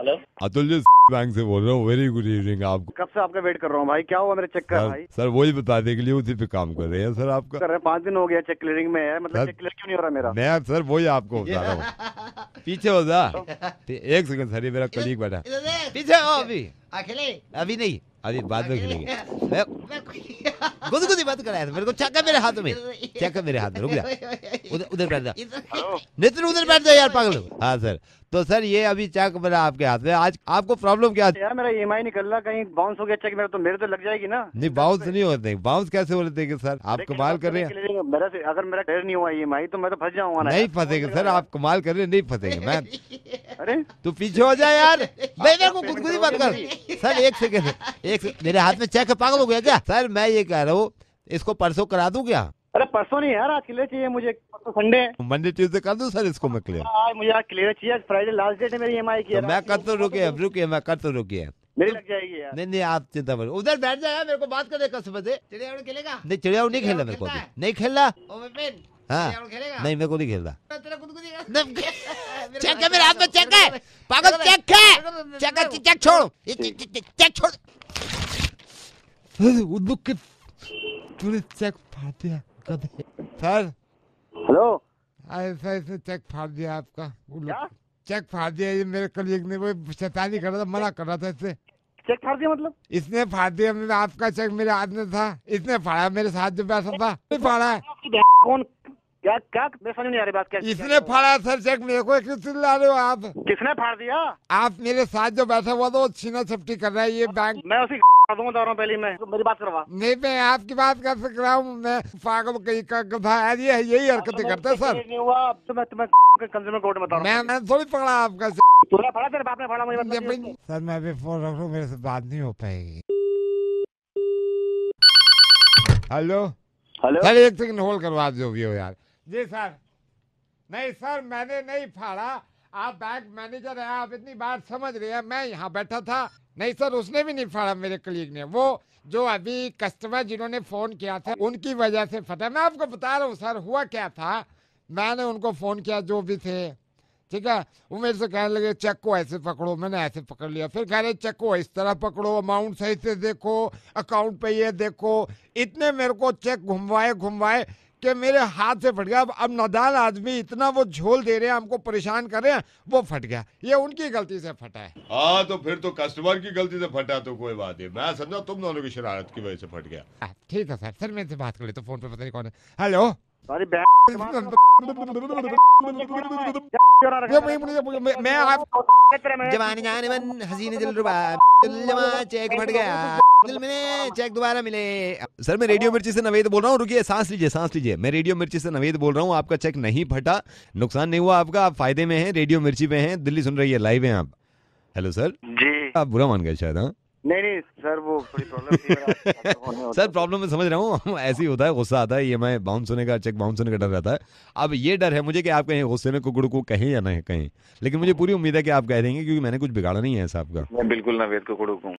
Hello Atul जी bank से बोल रहा हूँ वेरी गुड इवनिंग आपको कब से आपका वेट कर रहा हूँ भाई क्या हुआ मेरे चेक कर भाई सर वही बताने के लिए उसी पे काम कर रहे हैं सर आपका कर रहे पाँच दिन हो गया चेक क्लियरिंग में है मतलब चेक क्लियर क्यों नहीं हो रहा मेरा मैं सर वही आपको बता रहा हूँ पीछे हो जा तो- एक सेकंड सर मेरा कलीग बैठा पीछे हो अभी अकेले अभी नहीं अभी बाद में खेलेंगे गुदगुदी बात कर रहा है मेरे को चेक है मेरे हाथ में चेक है मेरे हाथ में रुक जा उधर बैठ जा नितिन उधर बैठ जा यार पागल हाँ सर तो सर ये अभी चेक मेरा आपके हाथ में आज आपको प्रॉब्लम क्या यार मेरा ई e एम आई निकल रहा कहीं बाउंस हो गया चेक मेरा तो मेरे तो लग जाएगी ना नहीं बाउंस नहीं होते बाउंस कैसे हो लेते सर आप कमाल कर रहे हैं मेरा अगर मेरा डेढ़ नहीं हुआ ई एम आई तो मैं तो फंस जाऊंगा नहीं फंसेंगे सर आप कमाल कर रहे हैं नहीं फंसेंगे मैं अरे तू पीछे हो जाए यार नहीं मेरे को गुदगुदी बात कर सर एक सेकंड एक मेरे हाथ में चेक पागल हो गया क्या सर मैं ये कह रहा हूँ इसको परसों करा दूं क्या अरे परसों नहीं यार आज क्लियर चाहिए मुझे परसों संडे है मंडे तो ट्यूसडे कर दो सर इसको मैं क्लियर हाँ, आज मुझे आज क्लियर चाहिए आज फ्राइडे लास्ट डेट है मेरी ईएमआई की तो मैं कर तो रुके अब रुके मैं कर तो रुके मेरी लग जाएगी यार नहीं नहीं आप चिंता मत उधर बैठ जाए मेरे को बात कर करने कस्टमर से चिड़िया खेलेगा नहीं चिड़िया नहीं खेला मेरे को नहीं खेला हाँ नहीं मेरे को नहीं खेलता चेक है मेरे हाथ में चेक है पागल चेक है चेक है चेक छोड़ चेक छोड़ उद्भुक के तूने चेक फाड़ दिया कभी सर हेलो ऐसा इसने चेक फाड़ दिया आपका क्या? चेक फाड़ दिया ये मेरे कलीग ने कोई शैतानी कर रहा था मना कर रहा था इससे चेक फाड़ दिया मतलब इसने फाड़ दिया मेरा आपका चेक मेरे हाथ में था इसने फाड़ा मेरे साथ जो पैसा था फाड़ा है कौन क्या क्या मैं समझ नहीं आ रही बात क्या इसने फाड़ा सर चेक मेरे को क्यों ला रहे हो आप किसने फाड़ दिया आप मेरे साथ जो बैठा हुआ था वो छीना छपटी कर रहा है ये बैंक मैं उसी दूंगा दौरों पहले मैं मेरी बात करवा नहीं मैं आपकी बात कर सक रहा हूँ मैं पागल कहीं का गधा ये यही हरकतें अच्छा, करते सर नहीं हुआ तो मैं थोड़ी पकड़ा आपका सर मैं अभी फोन रख मेरे से बात नहीं हो पाएगी हेलो हेलो सर एक सेकंड होल्ड करवा दो भी हो यार जी सर नहीं सर मैंने नहीं फाड़ा आप बैंक मैनेजर है आप इतनी बात समझ रहे हैं मैं यहाँ बैठा था नहीं सर उसने भी नहीं फाड़ा मेरे कलीग ने वो जो अभी कस्टमर जिन्होंने फ़ोन किया था उनकी वजह से फटा मैं आपको बता रहा हूँ सर हुआ क्या था मैंने उनको फ़ोन किया जो भी थे ठीक है वो मेरे से कहने लगे चेक को ऐसे पकड़ो मैंने ऐसे पकड़ लिया फिर कह रहे चेक को इस तरह पकड़ो अमाउंट सही से देखो अकाउंट पे ये देखो इतने मेरे को चेक घुमवाए घुमवाए कि मेरे हाथ से फट गया अब अब आदमी इतना वो झोल दे रहे हैं हमको परेशान कर रहे हैं वो फट गया ये उनकी गलती से फटा है हाँ तो फिर तो कस्टमर की गलती से फटा तो कोई बात नहीं मैं समझा तुम दोनों की शरारत की वजह से फट गया हाँ, ठीक है सर सर मेरे से बात कर ले तो फोन पे पता नहीं कौन है हेलो तो तो तो जवानी मैं आप हसीन दिल रुबा चेक फट गया दिल में चेक दोबारा मिले सर मैं रेडियो मिर्ची से नवेद बोल रहा हूँ रुकिए सांस लीजिए सांस लीजिए मैं रेडियो मिर्ची से नवेद बोल रहा हूँ आपका चेक नहीं फटा नुकसान नहीं हुआ आपका आप फायदे में हैं रेडियो मिर्ची पे हैं दिल्ली सुन रही है लाइव है आप हेलो सर जी आप बुरा मान गए शायद हाँ नहीं नहीं सर वो प्रॉब्लम तो सर प्रॉब्लम मैं समझ रहा हूँ ऐसे ही होता है गुस्सा आता है ये मैं बाउंस होने का चेक बाउंस होने का डर रहता है अब ये डर है मुझे कि आप कहीं गुस्से में कुकड़ को कहें या नहीं कहें लेकिन मुझे पूरी उम्मीद है कि आप कह देंगे क्योंकि मैंने कुछ बिगाड़ा नहीं है ऐसा आपका बिल्कुल ना वेद कुकुड़ को